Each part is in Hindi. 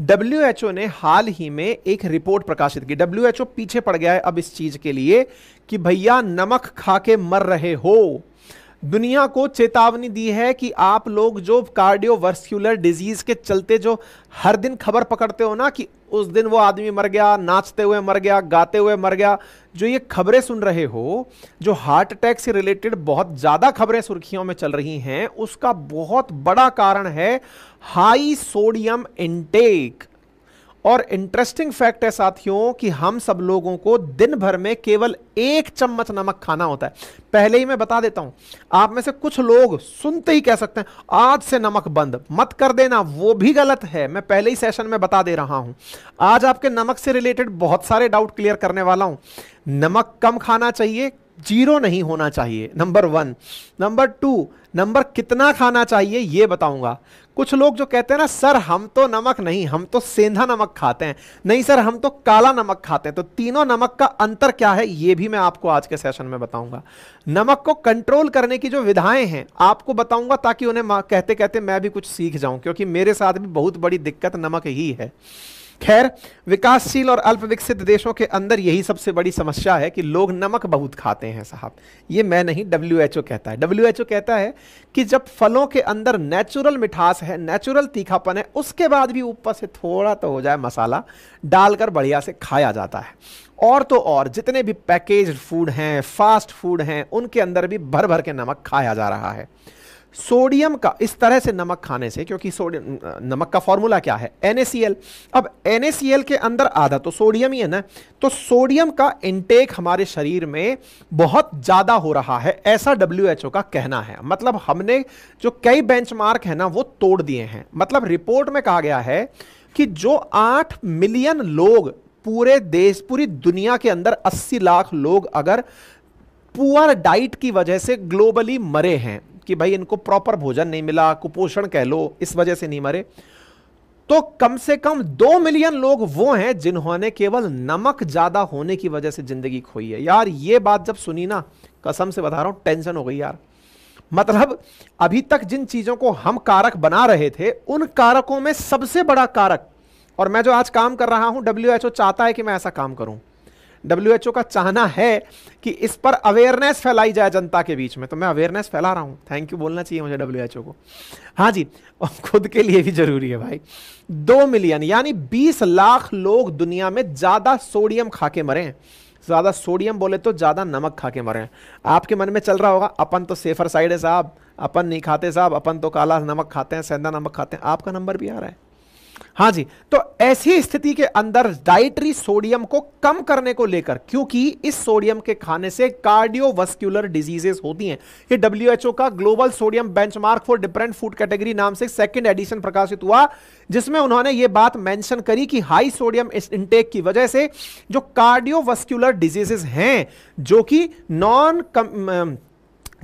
डब्ल्यू ने हाल ही में एक रिपोर्ट प्रकाशित की डब्ल्यू पीछे पड़ गया है अब इस चीज के लिए कि भैया नमक खा के मर रहे हो दुनिया को चेतावनी दी है कि आप लोग जो कार्डियोवर्स्कुलर डिजीज के चलते जो हर दिन खबर पकड़ते हो ना कि उस दिन वो आदमी मर गया नाचते हुए मर गया गाते हुए मर गया जो ये खबरें सुन रहे हो जो हार्ट अटैक से रिलेटेड बहुत ज़्यादा खबरें सुर्खियों में चल रही हैं उसका बहुत बड़ा कारण है हाई सोडियम इनटेक और इंटरेस्टिंग फैक्ट है साथियों कि हम सब लोगों को दिन भर में केवल एक चम्मच नमक खाना होता है पहले ही मैं बता देता हूं आप में से कुछ लोग सुनते ही कह सकते हैं आज से नमक बंद मत कर देना वो भी गलत है मैं पहले ही सेशन में बता दे रहा हूं आज आपके नमक से रिलेटेड बहुत सारे डाउट क्लियर करने वाला हूं नमक कम खाना चाहिए जीरो नहीं होना चाहिए number one number two number कितना खाना चाहिए यह बताऊंगा कुछ लोग जो कहते हैं ना सर हम तो नमक नहीं हम तो सेंधा नमक खाते हैं नहीं सर हम तो काला नमक खाते हैं तो तीनों नमक का अंतर क्या है ये भी मैं आपको आज के सेशन में बताऊंगा नमक को कंट्रोल करने की जो विधाएं हैं आपको बताऊंगा ताकि उन्हें कहते कहते मैं भी कुछ सीख जाऊं क्योंकि मेरे साथ भी बहुत बड़ी दिक्कत नमक ही है खैर विकासशील और अल्प विकसित देशों के अंदर यही सबसे बड़ी समस्या है कि लोग नमक बहुत खाते हैं साहब ये मैं नहीं डब्ल्यू कहता है डब्ल्यू कहता है कि जब फलों के अंदर नेचुरल मिठास है नेचुरल तीखापन है उसके बाद भी ऊपर से थोड़ा तो हो जाए मसाला डालकर बढ़िया से खाया जाता है और तो और जितने भी पैकेज फूड हैं फास्ट फूड हैं उनके अंदर भी भर भर के नमक खाया जा रहा है सोडियम का इस तरह से नमक खाने से क्योंकि सोडियम नमक का फॉर्मूला क्या है NaCl अब NaCl के अंदर आधा तो सोडियम ही है ना तो सोडियम का इंटेक हमारे शरीर में बहुत ज़्यादा हो रहा है ऐसा डब्ल्यू का कहना है मतलब हमने जो कई बेंचमार्क है ना वो तोड़ दिए हैं मतलब रिपोर्ट में कहा गया है कि जो आठ मिलियन लोग पूरे देश पूरी दुनिया के अंदर अस्सी लाख लोग अगर पुअर डाइट की वजह से ग्लोबली मरे हैं कि भाई इनको प्रॉपर भोजन नहीं मिला कुपोषण कह लो इस वजह से नहीं मरे तो कम से कम दो मिलियन लोग वो हैं जिन्होंने केवल नमक ज्यादा होने की वजह से जिंदगी खोई है यार ये बात जब सुनी ना कसम से बता रहा हूं टेंशन हो गई यार मतलब अभी तक जिन चीजों को हम कारक बना रहे थे उन कारकों में सबसे बड़ा कारक और मैं जो आज काम कर रहा हूं डब्ल्यू चाहता है कि मैं ऐसा काम करूं डब्ल्यू का चाहना है कि इस पर अवेयरनेस फैलाई जाए जनता के बीच में तो मैं अवेयरनेस फैला रहा हूं थैंक यू बोलना चाहिए मुझे डब्ल्यू को हाँ जी और खुद के लिए भी जरूरी है भाई दो मिलियन यानी बीस लाख लोग दुनिया में ज़्यादा सोडियम खा के मरे ज़्यादा सोडियम बोले तो ज़्यादा नमक खा के मरे हैं आपके मन में चल रहा होगा अपन तो सेफर साइड है साहब अपन नहीं खाते साहब अपन तो काला नमक खाते हैं सेंधा नमक खाते हैं आपका नंबर भी आ रहा है हाँ जी तो ऐसी स्थिति के अंदर डाइटरी सोडियम को कम करने को लेकर क्योंकि इस सोडियम के खाने से कार्डियोवास्कुलर डिजीजेस होती हैं ये डब्ल्यूएचओ का global sodium benchmark for different food category नाम से सेकंड एडिशन प्रकाशित हुआ जिसमें उन्होंने ये बात मेंशन करी कि हाई सोडियम इंटेक की वजह से जो कार्डियोवस्क्यूलर डिजीजेस हैं जो कि नॉन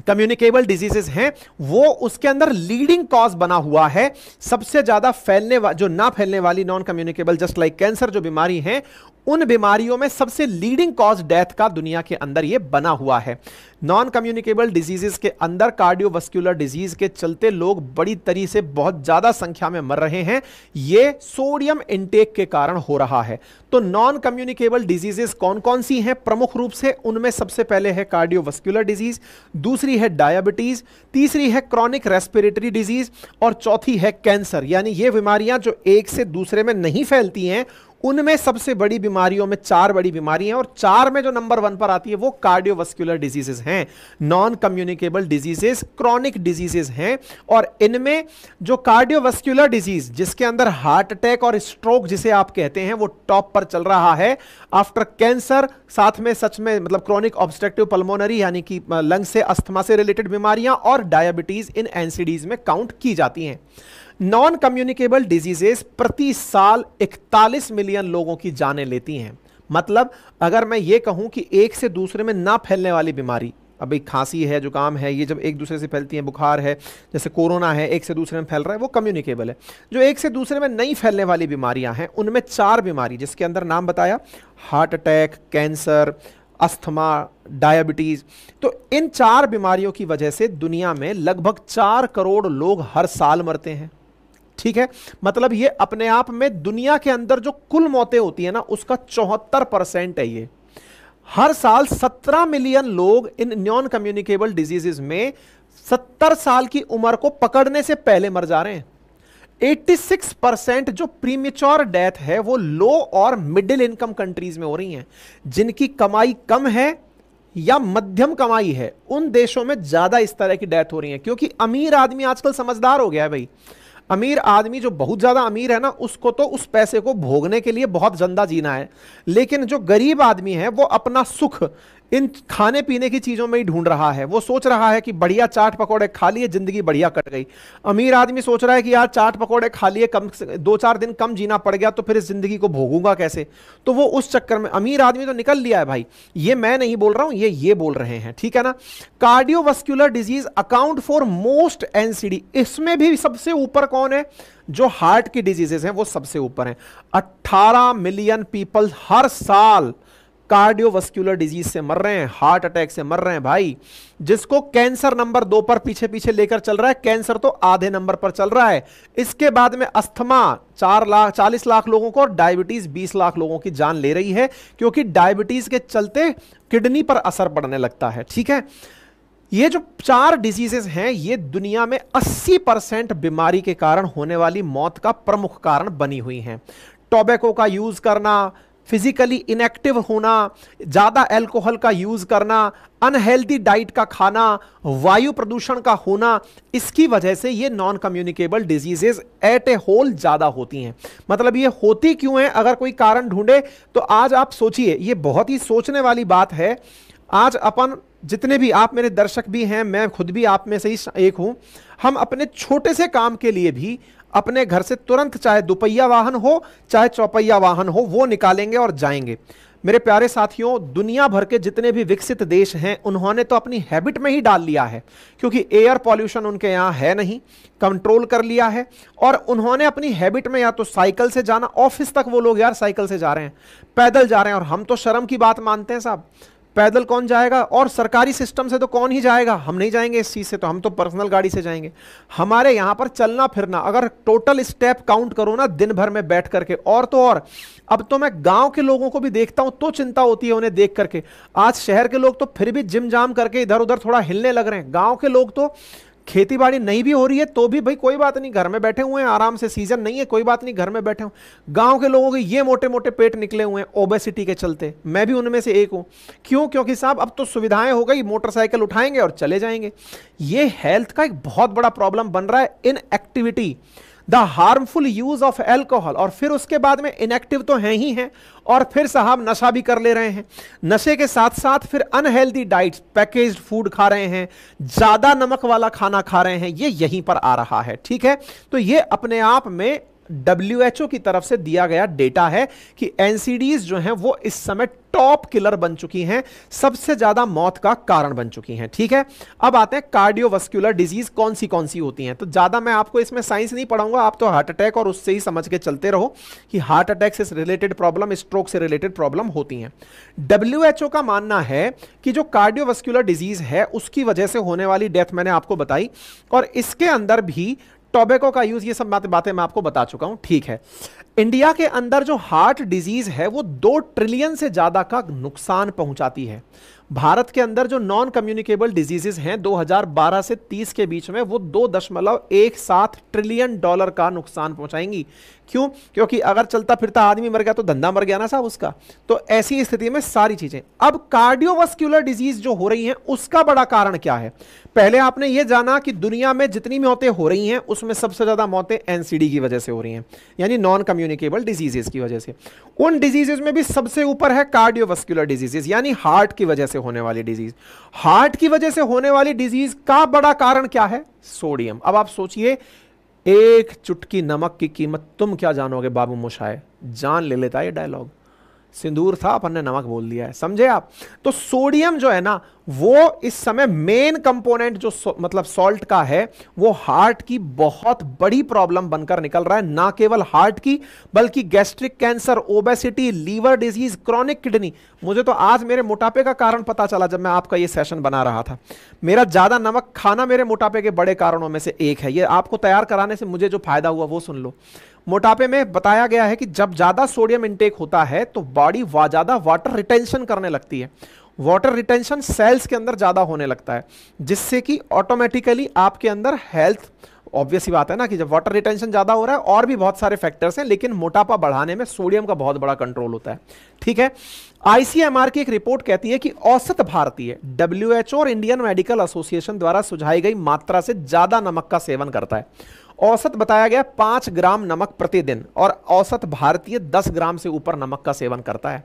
कम्युनिकेबल डिजीजेस हैं वो उसके अंदर लीडिंग कॉज बना हुआ है सबसे ज़्यादा फैलने जो ना फैलने वाली non communicable just like cancer जो बीमारी है उन बीमारियों में सबसे लीडिंग कॉज डेथ का दुनिया के अंदर ये बना हुआ है नॉन कम्युनिकेबल डिजीजेस के अंदर कार्डियोवास्कुलर डिजीज के चलते लोग बड़ी तरी से बहुत ज़्यादा संख्या में मर रहे हैं ये सोडियम इनटेक के कारण हो रहा है तो नॉन कम्युनिकेबल डिजीजेस कौन कौन सी हैं प्रमुख रूप से उनमें सबसे पहले है कार्डियोवस्क्यूलर डिजीज दूसरी है डायबिटीज तीसरी है क्रॉनिक रेस्पिरेटरी डिजीज और चौथी है कैंसर यानी ये बीमारियां जो एक से दूसरे में नहीं फैलती हैं उनमें सबसे बड़ी बीमारियों में चार बड़ी बीमारियां और चार में जो नंबर वन पर आती है वो कार्डियोवस्क्यूलर डिजीजेस हैं non communicable diseases chronic diseases हैं और इनमें जो कार्डियोवस्क्यूलर डिजीज जिसके अंदर हार्ट अटैक और स्ट्रोक जिसे आप कहते हैं वो टॉप पर चल रहा है आफ्टर कैंसर साथ में सच में मतलब क्रॉनिक ऑब्स्ट्रक्टिव पल्मोनरी यानी कि लंग से अस्थमा से रिलेटेड बीमारियां और डायबिटीज इन एनसीडीज में काउंट की जाती हैं नॉन कम्युनिकेबल डिजीजेस प्रति साल 41 मिलियन लोगों की जानें लेती हैं मतलब अगर मैं ये कहूं कि एक से दूसरे में ना फैलने वाली बीमारी अभी खांसी है जुकाम है ये जब एक दूसरे से फैलती है बुखार है जैसे कोरोना है एक से दूसरे में फैल रहा है वो कम्युनिकेबल है जो एक से दूसरे में नहीं फैलने वाली बीमारियां हैं उनमें चार बीमारी जिसके अंदर नाम बताया heart attack cancer asthma diabetes तो इन चार बीमारियों की वजह से दुनिया में लगभग चार करोड़ लोग हर साल मरते हैं ठीक है मतलब ये अपने आप में दुनिया के अंदर जो कुल मौतें होती है ना उसका चौहत्तर परसेंट है ये हर साल 17 मिलियन लोग इन नॉन कम्युनिकेबल डिजीजेज में 70 साल की उम्र को पकड़ने से पहले मर जा रहे हैं 86 परसेंट जो प्रीमेच्योर डेथ है वो लो और मिडिल इनकम कंट्रीज में हो रही हैं जिनकी कमाई कम है या मध्यम कमाई है उन देशों में ज्यादा इस तरह की डेथ हो रही है क्योंकि अमीर आदमी आजकल समझदार हो गया है भाई अमीर आदमी जो बहुत ज़्यादा अमीर है ना उसको तो उस पैसे को भोगने के लिए बहुत ज़िंदा जीना है लेकिन जो गरीब आदमी है वो अपना सुख इन खाने पीने की चीज़ों में ही ढूंढ रहा है वो सोच रहा है कि बढ़िया चाट पकौड़े खा लिए ज़िंदगी बढ़िया कट गई अमीर आदमी सोच रहा है कि यार चाट पकौड़े खा लिए कम दो चार दिन कम जीना पड़ गया तो फिर इस ज़िंदगी को भोगूंगा कैसे तो वो उस चक्कर में अमीर आदमी तो निकल लिया है भाई ये मैं नहीं बोल रहा हूं ये ये बोल रहे हैं ठीक है ना cardiovascular disease account for most NCD इसमें भी सबसे ऊपर कौन है जो हार्ट की डिजीजेस हैं वो सबसे ऊपर हैं 18 मिलियन पीपल हर साल कार्डियोवस्क्यूलर डिजीज से मर रहे हैं हार्ट अटैक से मर रहे हैं भाई जिसको कैंसर नंबर दो पर पीछे पीछे लेकर चल रहा है कैंसर तो आधे नंबर पर चल रहा है इसके बाद में अस्थमा चार लाख चालीस लाख लोगों को और डायबिटीज बीस लाख लोगों की जान ले रही है क्योंकि डायबिटीज के चलते किडनी पर असर पड़ने लगता है ठीक है ये जो चार डिजीजेस हैं ये दुनिया में 80 परसेंट बीमारी के कारण होने वाली मौत का प्रमुख कारण बनी हुई हैं टोबैको का यूज करना फिज़िकली इनएक्टिव होना ज़्यादा अल्कोहल का यूज़ करना अनहेल्दी डाइट का खाना वायु प्रदूषण का होना इसकी वजह से ये non communicable diseases at a whole ज़्यादा होती हैं मतलब ये होती क्यों हैं अगर कोई कारण ढूंढे तो आज आप सोचिए ये बहुत ही सोचने वाली बात है आज अपन जितने भी आप मेरे दर्शक भी हैं मैं खुद भी आप में से ही एक हूँ हम अपने छोटे से काम के लिए भी अपने घर से तुरंत चाहे दोपहिया वाहन हो चाहे चौपहिया वाहन हो वो निकालेंगे और जाएंगे मेरे प्यारे साथियों दुनिया भर के जितने भी विकसित देश हैं उन्होंने तो अपनी हैबिट में ही डाल लिया है क्योंकि एयर पॉल्यूशन उनके यहाँ है नहीं कंट्रोल कर लिया है और उन्होंने अपनी हैबिट में या तो साइकिल से जाना ऑफिस तक वो लोग यार साइकिल से जा रहे हैं पैदल जा रहे हैं और हम तो शर्म की बात मानते हैं साहब पैदल कौन जाएगा और सरकारी सिस्टम से तो कौन ही जाएगा हम नहीं जाएंगे इस चीज़ से तो हम तो पर्सनल गाड़ी से जाएंगे हमारे यहाँ पर चलना फिरना अगर टोटल स्टेप काउंट करो ना दिन भर में बैठ करके और तो और अब तो मैं गांव के लोगों को भी देखता हूँ तो चिंता होती है उन्हें देख करके आज शहर के लोग तो फिर भी जिम जाम करके इधर उधर थोड़ा हिलने लग रहे हैं गाँव के लोग तो खेती बाड़ी नहीं भी हो रही है तो भी भाई कोई बात नहीं घर में बैठे हुए हैं आराम से सीजन नहीं है कोई बात नहीं घर में बैठे हुए गांव के लोगों के ये मोटे मोटे पेट निकले हुए हैं ओबेसिटी के चलते मैं भी उनमें से एक हूं क्यों क्योंकि साहब अब तो सुविधाएं हो गई मोटरसाइकिल उठाएंगे और चले जाएंगे ये हेल्थ का एक बहुत बड़ा प्रॉब्लम बन रहा है inactivity the harmful use of alcohol और फिर उसके बाद में इनएक्टिव तो हैं ही हैं और फिर साहब नशा भी कर ले रहे हैं नशे के साथ साथ फिर अनहेल्दी डाइट पैकेज फूड खा रहे हैं ज़्यादा नमक वाला खाना खा रहे हैं ये यहीं पर आ रहा है ठीक है तो ये अपने आप में डब्ल्यूएचओ की तरफ से दिया गया डेटा है कि एनसीडीज जो हैं वो इस समय टॉप किलर बन चुकी हैं सबसे ज्यादा मौत का कारण बन चुकी हैं ठीक है अब आते हैं कार्डियोवास्कुलर डिजीज कौन सी कौन सी होती हैं तो ज्यादा मैं आपको इसमें साइंस नहीं पढ़ाऊंगा आप तो हार्ट अटैक और उससे ही समझ के चलते रहो कि हार्ट अटैक से रिलेटेड प्रॉब्लम स्ट्रोक से रिलेटेड प्रॉब्लम होती हैं डब्ल्यू का मानना है कि जो कार्डियोवस्क्यूलर डिजीज है उसकी वजह से होने वाली डेथ मैंने आपको बताई और इसके अंदर भी टोबेको का यूज ये सब बातें मैं आपको बता चुका हूं ठीक है इंडिया के अंदर जो हार्ट डिजीज है वो दो ट्रिलियन से ज्यादा का नुकसान पहुंचाती है भारत के अंदर जो नॉन कम्युनिकेबल डिजीजेस हैं 2012 से 30 के बीच में वो दो दशमलव एक सात ट्रिलियन डॉलर का नुकसान पहुंचाएंगी क्यों क्योंकि अगर चलता फिरता आदमी मर गया तो धंधा मर गया ना साहब उसका तो ऐसी स्थिति में सारी चीजें अब कार्डियोवास्क्यूलर डिजीज जो हो रही है उसका बड़ा कारण क्या है पहले आपने यह जाना कि दुनिया में जितनी मौतें हो रही हैं उसमें सबसे ज्यादा मौतें एनसीडी की वजह से हो रही हैं यानी नॉन कम्युनिकेबल डिजीजेस की वजह से उन डिजीजेस में भी सबसे ऊपर है कार्डियोवास्क्यूलर डिजीजेस यानी हार्ट की वजह से होने वाली डिजीज हार्ट की वजह से होने वाली डिजीज का बड़ा कारण क्या है सोडियम अब आप सोचिए एक चुटकी नमक की कीमत तुम क्या जानोगे बाबू मोशाए जान ले लेता है ये डायलॉग सिंदूर था अपन ने नमक बोल दिया है समझे आप तो सोडियम जो है ना वो इस समय मेन कंपोनेंट जो मतलब सॉल्ट का है वो हार्ट की बहुत बड़ी प्रॉब्लम बनकर निकल रहा है ना केवल हार्ट की बल्कि gastric cancer obesity liver disease chronic kidney मुझे तो आज मेरे मोटापे का कारण पता चला जब मैं आपका ये सेशन बना रहा था मेरा ज़्यादा नमक खाना मेरे मोटापे के बड़े कारणों में से एक है ये आपको तैयार कराने से मुझे जो फायदा हुआ वो सुन लो मोटापे में बताया गया है कि जब ज़्यादा सोडियम इंटेक होता है तो बॉडी ज़्यादा वाटर रिटेंशन करने लगती है वाटर रिटेंशन सेल्स के अंदर ज़्यादा होने लगता है जिससे कि ऑटोमेटिकली आपके अंदर हेल्थ ऑब्वियस ही बात है ना कि जब वाटर रिटेंशन ज़्यादा हो रहा है और भी बहुत सारे फैक्टर्स हैं लेकिन मोटापा बढ़ाने में सोडियम का बहुत बड़ा कंट्रोल होता है ठीक है आईसीएमआर की एक रिपोर्ट कहती है कि औसत भारतीय डब्ल्यू और इंडियन मेडिकल एसोसिएशन द्वारा सुझाई गई मात्रा से ज़्यादा नमक का सेवन करता है औसत बताया गया पांच ग्राम नमक प्रतिदिन और औसत भारतीय दस ग्राम से ऊपर नमक का सेवन करता है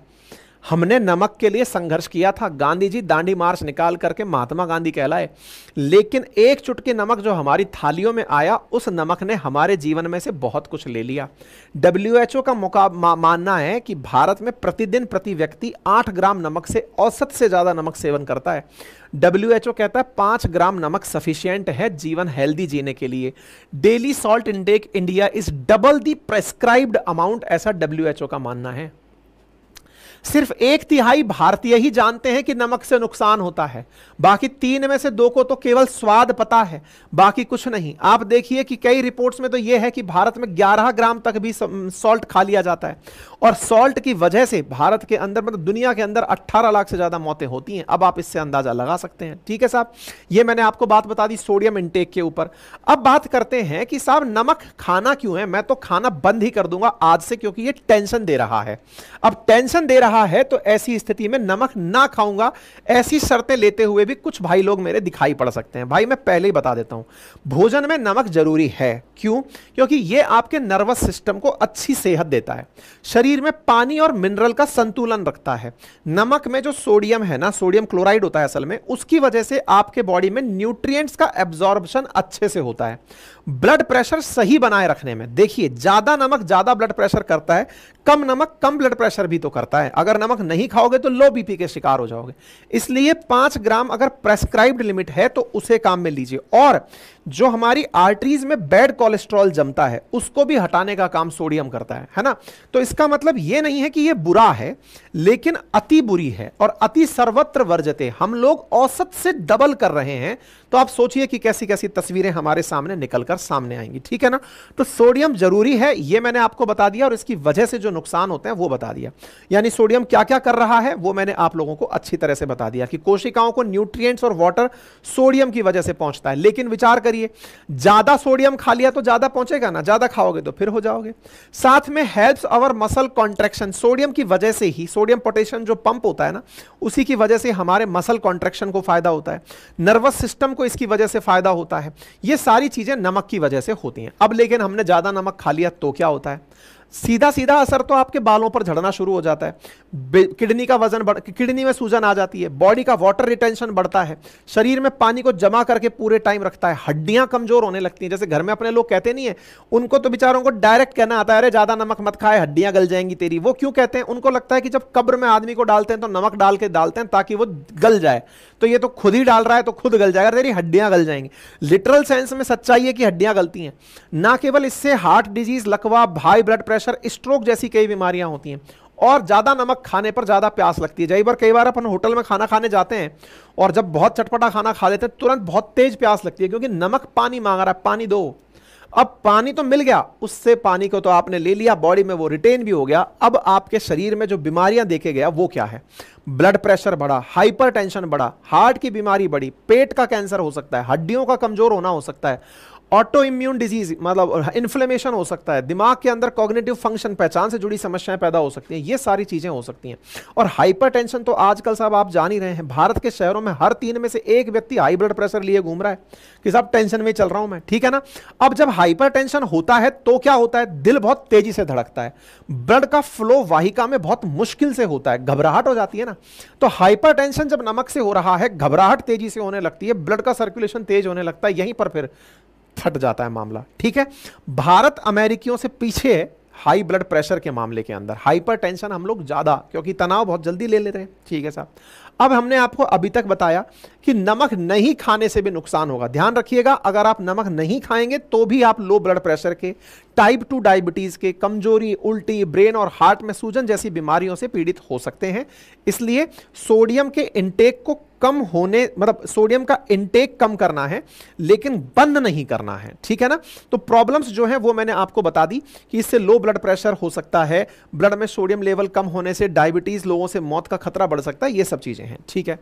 हमने नमक के लिए संघर्ष किया था गांधी जी दांडी मार्च निकाल करके महात्मा गांधी कहलाए लेकिन एक चुटकी नमक जो हमारी थालियों में आया उस नमक ने हमारे जीवन में से बहुत कुछ ले लिया डब्ल्यू का मुका मा, मानना है कि भारत में प्रतिदिन प्रति व्यक्ति आठ ग्राम नमक से औसत से ज़्यादा नमक सेवन करता है डब्ल्यू कहता है पाँच ग्राम नमक सफिशियंट है जीवन हेल्दी जीने के लिए daily salt intake India is double the prescribed amount ऐसा डब्ल्यू का मानना है सिर्फ एक तिहाई भारतीय ही जानते हैं कि नमक से नुकसान होता है बाकी तीन में से दो को तो केवल स्वाद पता है बाकी कुछ नहीं आप देखिए कि कई रिपोर्ट्स में तो यह है कि भारत में 11 ग्राम तक भी सॉल्ट खा लिया जाता है और सॉल्ट की वजह से भारत के अंदर मतलब दुनिया के अंदर अट्ठारह लाख से ज़्यादा मौतें होती हैं अब आप इससे अंदाज़ा लगा सकते हैं ठीक है साहब ये मैंने आपको बात बता दी सोडियम इनटेक के ऊपर अब बात करते हैं कि साहब नमक खाना क्यों है मैं तो खाना बंद ही कर दूंगा आज से क्योंकि ये टेंशन दे रहा है अब टेंशन दे रहा रहा है तो ऐसी स्थिति में नमक ना खाऊंगा ऐसी शर्तें लेते हुए भी कुछ भाई लोग मेरे दिखाई पड़ सकते हैं भाई मैं पहले ही बता देता हूं भोजन में नमक जरूरी है क्यों क्योंकि यह आपके नर्वस सिस्टम को अच्छी सेहत देता है शरीर में पानी और मिनरल का संतुलन रखता है नमक में जो सोडियम है ना सोडियम क्लोराइड होता है असल में उसकी वजह से आपके बॉडी में न्यूट्रिएंट्स का एब्जॉर्बशन अच्छे से होता है ब्लड प्रेशर सही बनाए रखने में देखिए ज्यादा नमक ज्यादा ब्लड प्रेशर करता है कम नमक कम ब्लड प्रेशर भी तो करता है अगर नमक नहीं खाओगे तो लो बीपी के शिकार हो जाओगे इसलिए पांच ग्राम अगर प्रेस्क्राइब्ड लिमिट है तो उसे काम में लीजिए और जो हमारी आर्टरीज में बैड कोलेस्ट्रॉल जमता है उसको भी हटाने का काम सोडियम करता है है ना तो इसका मतलब यह नहीं है कि यह बुरा है लेकिन अति बुरी है और अति सर्वत्र वर्जते हम लोग औसत से डबल कर रहे हैं तो आप सोचिए कि कैसी कैसी तस्वीरें हमारे सामने निकलकर सामने आएंगी ठीक है ना तो सोडियम जरूरी है ये मैंने आपको बता दिया और इसकी वजह से जो नुकसान होते हैं वो बता दिया यानी सोडियम क्या क्या कर रहा है वो मैंने आप लोगों को अच्छी तरह से बता दिया कि कोशिकाओं को न्यूट्रिय और वाटर सोडियम की वजह से पहुंचता है लेकिन विचार करिए ज्यादा सोडियम खा लिया तो ज्यादा पहुंचेगा ना ज्यादा खाओगे तो फिर हो जाओगे साथ में helps our muscle contraction sodium की वजह से ही सोडियम पोटेशियम जो पंप होता है ना उसी की वजह से हमारे मसल कॉन्ट्रेक्शन को फायदा होता है नर्वस सिस्टम को इसकी वजह से फायदा होता है ये सारी चीजें नमक की वजह से होती हैं अब लेकिन हमने ज्यादा नमक खा लिया तो क्या होता है सीधा सीधा असर तो आपके बालों पर झड़ना शुरू हो जाता है किडनी का वजन बढ़ किडनी में सूजन आ जाती है बॉडी का वाटर रिटेंशन बढ़ता है शरीर में पानी को जमा करके पूरे टाइम रखता है हड्डियां कमजोर होने लगती हैं जैसे घर में अपने लोग कहते नहीं है उनको तो बेचारों को डायरेक्ट कहना आता है अरे ज्यादा नमक मत खाए हड्डियां गल जाएंगी तेरी वो क्यों कहते हैं उनको लगता है कि जब कब्र में आदमी को डालते हैं तो नमक डाल के डालते हैं ताकि वो गल जाए तो ये तो खुद ही डाल रहा है तो खुद गल जाएगा तेरी हड्डियां गल जाएंगी लिटरल सेंस में सच्चाई है कि हड्डियां गलती हैं ना केवल इससे हार्ट डिजीज लकवा हाई ब्लड प्रेशर स्ट्रोक जैसी कई बीमारियां होती हैं और ज़्यादा नमक खाने पर ज़्यादा प्यास लगती है कई बार कई बार अपन होटल में खाना खाने जाते हैं और जब बहुत चटपटा खाना खा लेते हैं तुरंत बहुत तेज़ प्यास लगती है क्योंकि नमक पानी मांग रहा है पानी दो अब पानी तो मिल गया उससे पानी को तो आपने ले लिया बॉडी में वो रिटेन भी हो गया अब आपके शरीर में जो बीमारियां देखे गया वो क्या है ब्लड प्रेशर बढ़ा हाइपरटेंशन बढ़ा हार्ट की बीमारी बढ़ी पेट का कैंसर हो सकता है हड्डियों का कमजोर होना हो सकता है ऑटो इम्यून डिजीज मतलब इन्फ्लेमेशन हो सकता है दिमाग के अंदर कॉग्नेटिव फंक्शन पहचान से जुड़ी समस्याएं पैदा हो सकती हैं ये सारी चीज़ें हो सकती हैं और हाइपरटेंशन तो आजकल साहब आप जान ही रहे हैं भारत के शहरों में हर तीन में से एक व्यक्ति हाई ब्लड प्रेशर लिए घूम रहा है कि साहब टेंशन में चल रहा हूं मैं ठीक है ना अब जब हाइपर होता है तो क्या होता है दिल बहुत तेजी से धड़कता है ब्लड का फ्लो वाहिका में बहुत मुश्किल से होता है घबराहट हो जाती है ना तो हाइपर जब नमक से हो रहा है घबराहट तेजी से होने लगती है ब्लड का सर्कुलेशन तेज होने लगता है यहीं पर फिर फट जाता है मामला ठीक है भारत अमेरिकियों से पीछे हाई ब्लड प्रेशर के मामले के अंदर हाइपर टेंशन हम लोग ज़्यादा क्योंकि तनाव बहुत जल्दी ले लेते हैं ठीक है साहब अब हमने आपको अभी तक बताया कि नमक नहीं खाने से भी नुकसान होगा ध्यान रखिएगा अगर आप नमक नहीं खाएंगे तो भी आप लो ब्लड प्रेशर के टाइप टू डायबिटीज़ के कमजोरी उल्टी ब्रेन और हार्ट में सूजन जैसी बीमारियों से पीड़ित हो सकते हैं इसलिए सोडियम के इनटेक को कम होने मतलब सोडियम का इंटेक कम करना है लेकिन बंद नहीं करना है ठीक है ना तो प्रॉब्लम्स जो है वो मैंने आपको बता दी कि इससे लो ब्लड प्रेशर हो सकता है ब्लड में सोडियम लेवल कम होने से डायबिटीज लोगों से मौत का खतरा बढ़ सकता है ये सब चीजें हैं ठीक है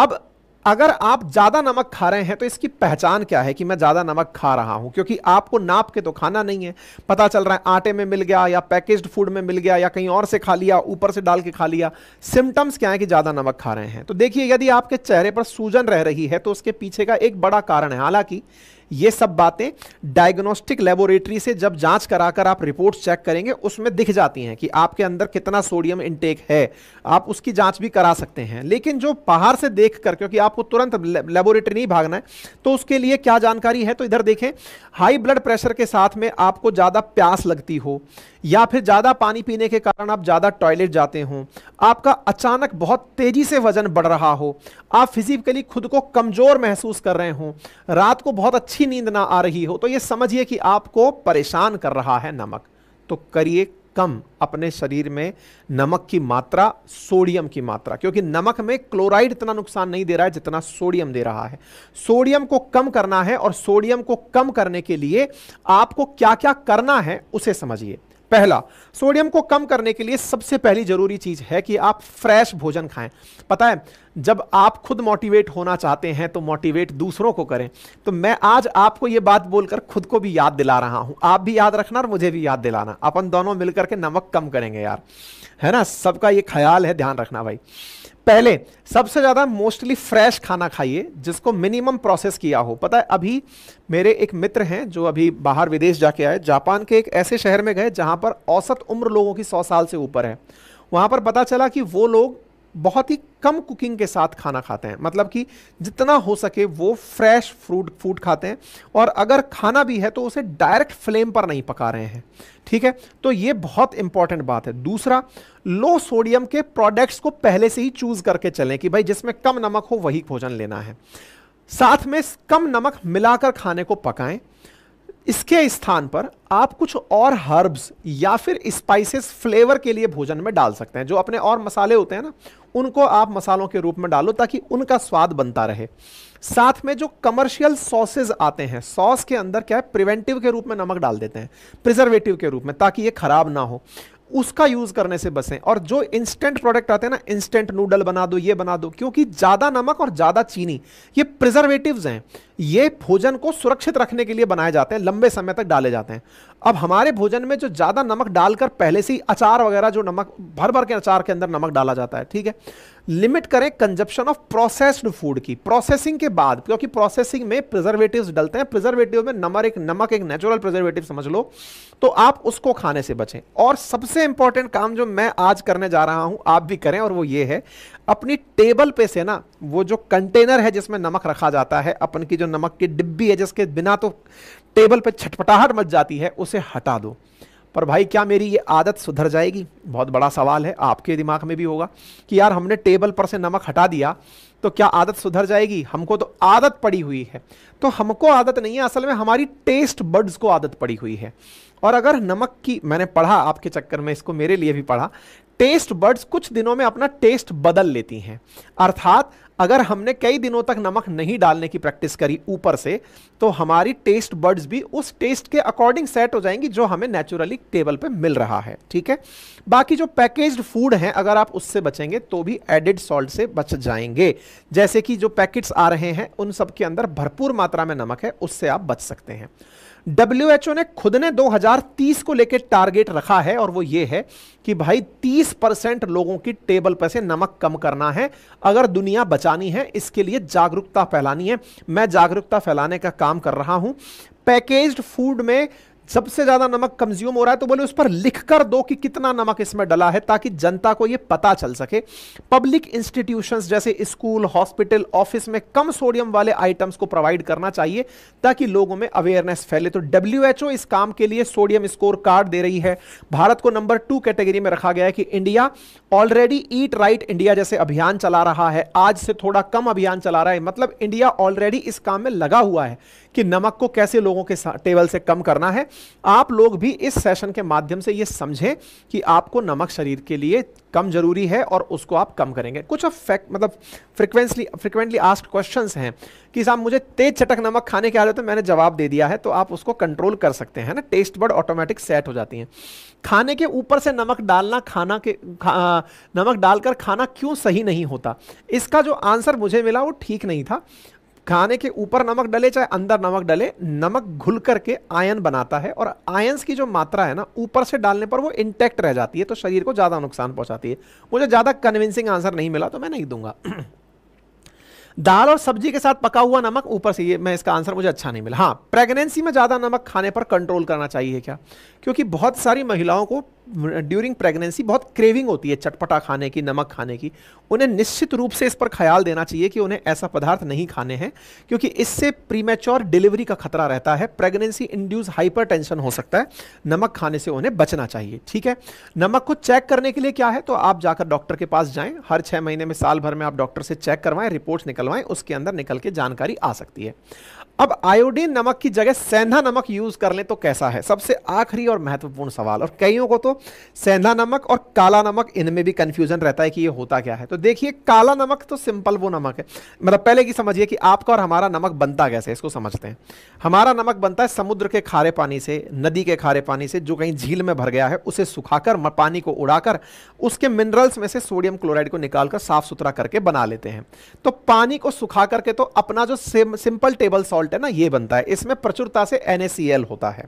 अब अगर आप ज्यादा नमक खा रहे हैं तो इसकी पहचान क्या है कि मैं ज्यादा नमक खा रहा हूं क्योंकि आपको नाप के तो खाना नहीं है पता चल रहा है आटे में मिल गया या पैकेज्ड फूड में मिल गया या कहीं और से खा लिया ऊपर से डाल के खा लिया सिम्टम्स क्या है कि ज्यादा नमक खा रहे हैं तो देखिए यदि आपके चेहरे पर सूजन रह रही है तो उसके पीछे का एक बड़ा कारण है हालांकि ये सब बातें डायग्नोस्टिक लेबोरेटरी से जब जांच कराकर आप रिपोर्ट चेक करेंगे उसमें दिख जाती हैं कि आपके अंदर कितना सोडियम इनटेक है आप उसकी जांच भी करा सकते हैं लेकिन जो बाहर से देख कर क्योंकि आपको तुरंत लेबोरेटरी नहीं भागना है तो उसके लिए क्या जानकारी है तो इधर देखें हाई ब्लड प्रेशर के साथ में आपको ज़्यादा प्यास लगती हो या फिर ज़्यादा पानी पीने के कारण आप ज़्यादा टॉयलेट जाते हों आपका अचानक बहुत तेज़ी से वजन बढ़ रहा हो आप फिजिकली खुद को कमज़ोर महसूस कर रहे हों रात को बहुत अच्छी अच्छी नींद ना आ रही हो तो ये समझिए कि आपको परेशान कर रहा है नमक तो करिए कम अपने शरीर में नमक की मात्रा सोडियम की मात्रा क्योंकि नमक में क्लोराइड इतना नुकसान नहीं दे रहा है जितना सोडियम दे रहा है सोडियम को कम करना है और सोडियम को कम करने के लिए आपको क्या क्या करना है उसे समझिए पहला सोडियम को कम करने के लिए सबसे पहली जरूरी चीज है कि आप फ्रेश भोजन खाएं पता है जब आप खुद मोटिवेट होना चाहते हैं तो मोटिवेट दूसरों को करें तो मैं आज आपको यह बात बोलकर खुद को भी याद दिला रहा हूं आप भी याद रखना और मुझे भी याद दिलाना अपन दोनों मिलकर के नमक कम करेंगे यार है ना सबका ये ख्याल है ध्यान रखना भाई पहले सबसे ज़्यादा मोस्टली फ्रेश खाना खाइए जिसको मिनिमम प्रोसेस किया हो पता है अभी मेरे एक मित्र हैं जो अभी बाहर विदेश जाके आए जापान के एक ऐसे शहर में गए जहाँ पर औसत उम्र लोगों की सौ साल से ऊपर है वहाँ पर पता चला कि वो लोग बहुत ही कम कुकिंग के साथ खाना खाते हैं मतलब कि जितना हो सके वो फ्रेश फ्रूट फूड खाते हैं और अगर खाना भी है तो उसे डायरेक्ट फ्लेम पर नहीं पका रहे हैं ठीक है तो ये बहुत इंपॉर्टेंट बात है दूसरा लो सोडियम के प्रोडक्ट्स को पहले से ही चूज़ करके चलें कि भाई जिसमें कम नमक हो वही भोजन लेना है साथ में कम नमक मिलाकर खाने को पकाएं इसके स्थान पर आप कुछ और हर्ब्स या फिर स्पाइसेस फ्लेवर के लिए भोजन में डाल सकते हैं जो अपने और मसाले होते हैं ना उनको आप मसालों के रूप में डालो ताकि उनका स्वाद बनता रहे साथ में जो कमर्शियल सॉसेज आते हैं सॉस के अंदर क्या है प्रिवेंटिव के रूप में नमक डाल देते हैं प्रिजर्वेटिव के रूप में ताकि ये खराब ना हो उसका यूज करने से बसें और जो इंस्टेंट प्रोडक्ट आते हैं ना इंस्टेंट नूडल बना दो ये बना दो क्योंकि ज़्यादा नमक और ज़्यादा चीनी ये प्रिजर्वेटिव्स हैं ये भोजन को सुरक्षित रखने के लिए बनाए जाते हैं लंबे समय तक डाले जाते हैं अब हमारे भोजन में जो ज़्यादा नमक डालकर पहले से ही अचार वगैरह जो नमक भर भर के अचार के अंदर नमक डाला जाता है ठीक है लिमिट करें कंजप्शन ऑफ प्रोसेस्ड फूड की प्रोसेसिंग के बाद क्योंकि प्रोसेसिंग में प्रिजर्वेटिव डलते हैं प्रिजर्वेटिव में नमर एक नमक एक नेचुरल प्रिजर्वेटिव समझ लो तो आप उसको खाने से बचें और सबसे इंपॉर्टेंट काम जो मैं आज करने जा रहा हूं आप भी करें और वो ये है अपनी टेबल पे से ना वो जो कंटेनर है जिसमें नमक रखा जाता है अपन की जो नमक की डिब्बी है जिसके बिना तो टेबल पे छटपटाहट मच जाती है उसे हटा दो पर भाई क्या मेरी ये आदत सुधर जाएगी बहुत बड़ा सवाल है आपके दिमाग में भी होगा कि यार हमने टेबल पर से नमक हटा दिया तो क्या आदत सुधर जाएगी हमको तो आदत पड़ी हुई है तो हमको आदत नहीं है असल में हमारी टेस्ट बर्ड्स को आदत पड़ी हुई है और अगर नमक की मैंने पढ़ा आपके चक्कर में इसको मेरे लिए भी पढ़ा टेस्ट बर्ड्स कुछ दिनों में अपना टेस्ट बदल लेती हैं अर्थात अगर हमने कई दिनों तक नमक नहीं डालने की प्रैक्टिस करी ऊपर से तो हमारी टेस्ट बर्ड्स भी उस टेस्ट के अकॉर्डिंग सेट हो जाएंगी जो हमें नेचुरली टेबल पे मिल रहा है ठीक है बाकी जो पैकेज्ड फूड हैं अगर आप उससे बचेंगे तो भी एडिड सॉल्ट से बच जाएंगे जैसे कि जो पैकेट्स आ रहे हैं उन सब के अंदर भरपूर मात्रा में नमक है उससे आप बच सकते हैं डब्ल्यू ने खुद ने 2030 को लेकर टारगेट रखा है और वो ये है कि भाई 30 परसेंट लोगों की टेबल पर से नमक कम करना है अगर दुनिया बचानी है इसके लिए जागरूकता फैलानी है मैं जागरूकता फैलाने का काम कर रहा हूं पैकेज्ड फूड में सबसे ज्यादा नमक कंज्यूम हो रहा है तो बोले उस पर लिख कर दो कि कितना नमक इसमें डला है ताकि जनता को यह पता चल सके पब्लिक इंस्टीट्यूशंस जैसे स्कूल हॉस्पिटल ऑफिस में कम सोडियम वाले आइटम्स को प्रोवाइड करना चाहिए ताकि लोगों में अवेयरनेस फैले तो डब्ल्यू इस काम के लिए सोडियम स्कोर कार्ड दे रही है भारत को नंबर टू कैटेगरी में रखा गया है कि India already eat right India जैसे अभियान चला रहा है आज से थोड़ा कम अभियान चला रहा है मतलब इंडिया ऑलरेडी इस काम में लगा हुआ है कि नमक को कैसे लोगों के टेबल से कम करना है आप लोग भी इस सेशन के माध्यम से ये समझें कि आपको नमक शरीर के लिए कम जरूरी है और उसको आप कम करेंगे कुछ फैक्ट मतलब फ्रिक्वेंसली फ्रिक्वेंटली आस्क क्वेश्चन हैं कि साहब मुझे तेज चटक नमक खाने के आ है तो मैंने जवाब दे दिया है तो आप उसको कंट्रोल कर सकते हैं ना टेस्ट बर्ड ऑटोमेटिक सेट हो जाती हैं खाने के ऊपर से नमक डालना खाना के खा, नमक डालकर खाना क्यों सही नहीं होता इसका जो आंसर मुझे मिला वो ठीक नहीं था खाने के ऊपर नमक डले चाहे अंदर नमक डले नमक घुल करके आयन बनाता है और आयंस की जो मात्रा है ना ऊपर से डालने पर वो इंटैक्ट रह जाती है तो शरीर को ज़्यादा नुकसान पहुंचाती है मुझे ज़्यादा कन्विंसिंग आंसर नहीं मिला तो मैं नहीं दूंगा दाल और सब्जी के साथ पका हुआ नमक ऊपर से ये मैं इसका आंसर मुझे अच्छा नहीं मिला हाँ प्रेगनेंसी में ज़्यादा नमक खाने पर कंट्रोल करना चाहिए क्या क्योंकि बहुत सारी महिलाओं को ड्यूरिंग प्रेगनेंसी बहुत क्रेविंग होती है चटपटा खाने की नमक खाने की उन्हें निश्चित रूप से इस पर ख्याल देना चाहिए कि उन्हें ऐसा पदार्थ नहीं खाने हैं क्योंकि इससे प्रीमेच्योर डिलीवरी का खतरा रहता है प्रेगनेंसी इंड्यूस हाइपरटेंशन हो सकता है नमक खाने से उन्हें बचना चाहिए ठीक है नमक को चेक करने के लिए क्या है तो आप जाकर डॉक्टर के पास जाएं हर छह महीने में साल भर में आप डॉक्टर से चेक करवाएं रिपोर्ट निकलवाएं उसके अंदर निकल के जानकारी आ सकती है अब आयोडीन नमक की जगह सेंधा नमक यूज कर लें तो कैसा है सबसे आखिरी और महत्वपूर्ण सवाल और कईयों को तो सेंधा नमक और काला नमक इनमें भी कंफ्यूजन रहता है कि ये होता क्या है तो देखिए काला नमक तो सिंपल वो नमक है मतलब पहले की समझिए कि आपका और हमारा नमक बनता कैसे इसको समझते हैं हमारा नमक बनता है समुद्र के खारे पानी से नदी के खारे पानी से जो कहीं झील में भर गया है उसे सुखाकर पानी को उड़ाकर उसके मिनरल्स में से सोडियम क्लोराइड को निकालकर साफ सुथरा करके बना लेते हैं तो पानी को सुखा करके तो अपना जो सिंपल टेबल सॉल्ट सॉल्ट है ना ये बनता है इसमें प्रचुरता से एन होता है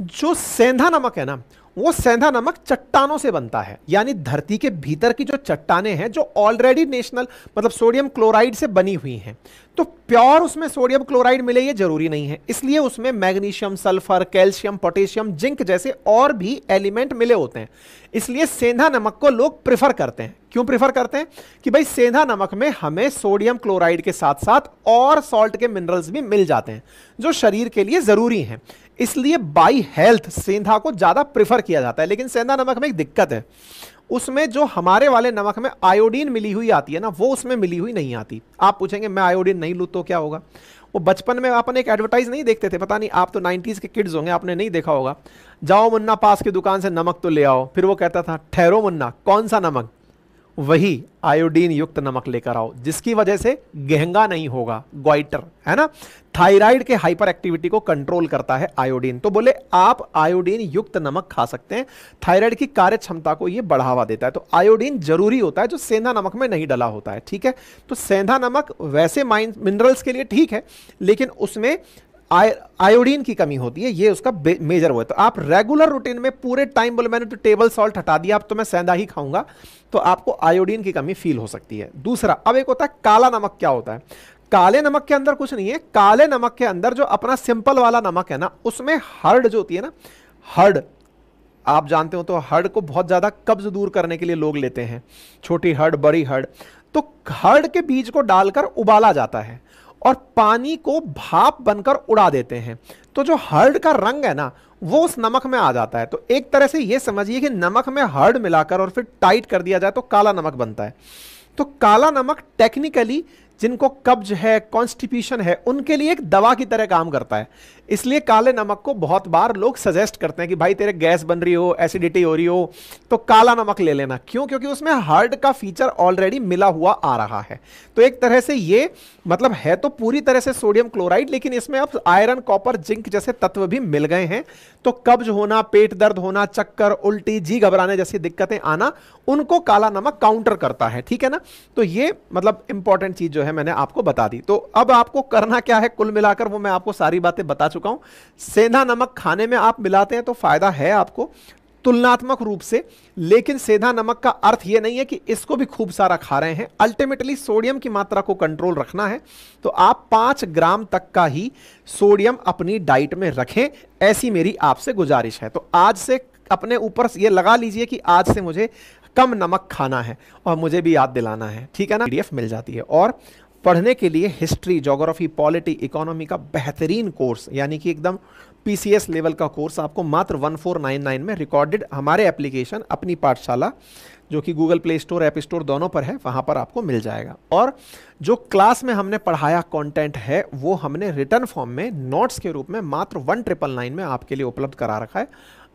जो सेंधा नमक है ना वो सेंधा नमक चट्टानों से बनता है यानी धरती के भीतर की जो चट्टाने हैं जो ऑलरेडी नेशनल मतलब सोडियम क्लोराइड से बनी हुई हैं तो प्योर उसमें सोडियम क्लोराइड मिले ये जरूरी नहीं है इसलिए उसमें magnesium sulphur calcium potassium zinc जैसे और भी एलिमेंट मिले होते हैं इसलिए सेंधा नमक को लोग प्रिफर करते हैं क्यों प्रेफर करते हैं कि भाई सेंधा नमक में हमें सोडियम क्लोराइड के साथ साथ और सॉल्ट के मिनरल्स भी मिल जाते हैं जो शरीर के लिए ज़रूरी हैं इसलिए बाई हेल्थ सेंधा को ज़्यादा प्रेफर किया जाता है लेकिन सेंधा नमक में एक दिक्कत है उसमें जो हमारे वाले नमक में आयोडीन मिली हुई आती है ना वो उसमें मिली हुई नहीं आती आप पूछेंगे मैं आयोडीन नहीं लूँ तो क्या होगा वो बचपन में अपन एक एडवर्टाइज नहीं देखते थे पता नहीं आप तो 90s के किड्स होंगे आपने नहीं देखा होगा जाओ मुन्ना पास की दुकान से नमक तो ले आओ फिर वो कहता था ठहरो मुन्ना कौन सा नमक वही आयोडीन युक्त नमक लेकर आओ जिसकी वजह से गहंगा नहीं होगा ग्वाइटर है ना थायराइड के हाइपर एक्टिविटी को कंट्रोल करता है आयोडीन तो बोले आप आयोडीन युक्त नमक खा सकते हैं थायराइड की कार्य क्षमता को यह बढ़ावा देता है तो आयोडीन जरूरी होता है जो सेंधा नमक में नहीं डला होता है ठीक है तो सेंधा नमक वैसे माइन मिनरल्स के लिए ठीक है लेकिन उसमें आयोडीन की कमी होती है ये उसका मेजर वो है तो आप रेगुलर रूटीन में पूरे टाइम बोले मैंने तो टेबल सॉल्ट हटा दिया अब तो मैं सेंधा ही खाऊंगा तो आपको आयोडीन की कमी फील हो सकती है दूसरा अब एक होता है काला नमक क्या होता है काले नमक के अंदर कुछ नहीं है काले नमक के अंदर जो अपना सिंपल वाला नमक है ना उसमें हर्ड जो होती है ना हर्ड आप जानते हो तो हर्ड को बहुत ज़्यादा कब्ज दूर करने के लिए लोग लेते हैं छोटी हर्ड बड़ी हर्ड तो हर्ड के बीज को डालकर उबाला जाता है और पानी को भाप बनकर उड़ा देते हैं तो जो हर्ड का रंग है ना वो उस नमक में आ जाता है तो एक तरह से ये समझिए कि नमक में हर्ड मिलाकर और फिर टाइट कर दिया जाए तो काला नमक बनता है तो काला नमक टेक्निकली जिनको कब्ज है कॉन्स्टिपेशन है उनके लिए एक दवा की तरह काम करता है इसलिए काले नमक को बहुत बार लोग सजेस्ट करते हैं कि भाई तेरे गैस बन रही हो एसिडिटी हो रही हो तो काला नमक ले लेना क्यों क्योंकि उसमें हर्ड का फीचर ऑलरेडी मिला हुआ आ रहा है तो एक तरह से ये मतलब है तो पूरी तरह से सोडियम क्लोराइड लेकिन इसमें अब आयरन कॉपर जिंक जैसे तत्व भी मिल गए हैं तो कब्ज होना पेट दर्द होना चक्कर उल्टी जी घबराने जैसी दिक्कतें आना उनको काला नमक काउंटर करता है ठीक है ना तो ये मतलब इंपॉर्टेंट चीज जो है मैंने आपको बता दी तो अब आपको करना क्या है कुल मिलाकर वो मैं आपको सारी बातें बता चुका हूं सेंधा नमक खाने में आप मिलाते हैं तो फायदा है आपको तुलनात्मक रूप से लेकिन सेधा नमक का अर्थ यह नहीं है कि इसको भी खूब सारा खा रहे हैं अल्टीमेटली सोडियम की मात्रा को कंट्रोल रखना है तो आप पांच ग्राम तक का ही सोडियम अपनी डाइट में रखें ऐसी मेरी आपसे गुजारिश है तो आज से अपने ऊपर ये लगा लीजिए कि आज से मुझे कम नमक खाना है और मुझे भी याद दिलाना है ठीक है ना पी मिल जाती है और पढ़ने के लिए हिस्ट्री जोग्राफी पॉलिटी इकोनॉमी का बेहतरीन कोर्स यानी कि एकदम पीसीएस लेवल का कोर्स आपको मात्र 1499 में रिकॉर्डेड हमारे एप्लीकेशन अपनी पाठशाला जो कि Google Play Store App Store दोनों पर है वहाँ पर आपको मिल जाएगा और जो क्लास में हमने पढ़ाया कंटेंट है वो हमने रिटर्न फॉर्म में नोट्स के रूप में मात्र वन ट्रिपल नाइन में आपके लिए उपलब्ध करा रखा है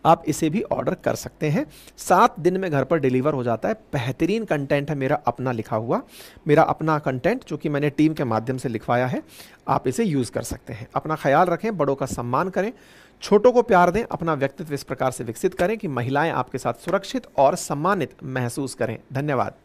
आप इसे भी ऑर्डर कर सकते हैं सात दिन में घर पर डिलीवर हो जाता है बेहतरीन कंटेंट है मेरा अपना लिखा हुआ मेरा अपना कंटेंट जो कि मैंने टीम के माध्यम से लिखवाया है आप इसे यूज़ कर सकते हैं अपना ख्याल रखें बड़ों का सम्मान करें छोटों को प्यार दें अपना व्यक्तित्व इस प्रकार से विकसित करें कि महिलाएं आपके साथ सुरक्षित और सम्मानित महसूस करें धन्यवाद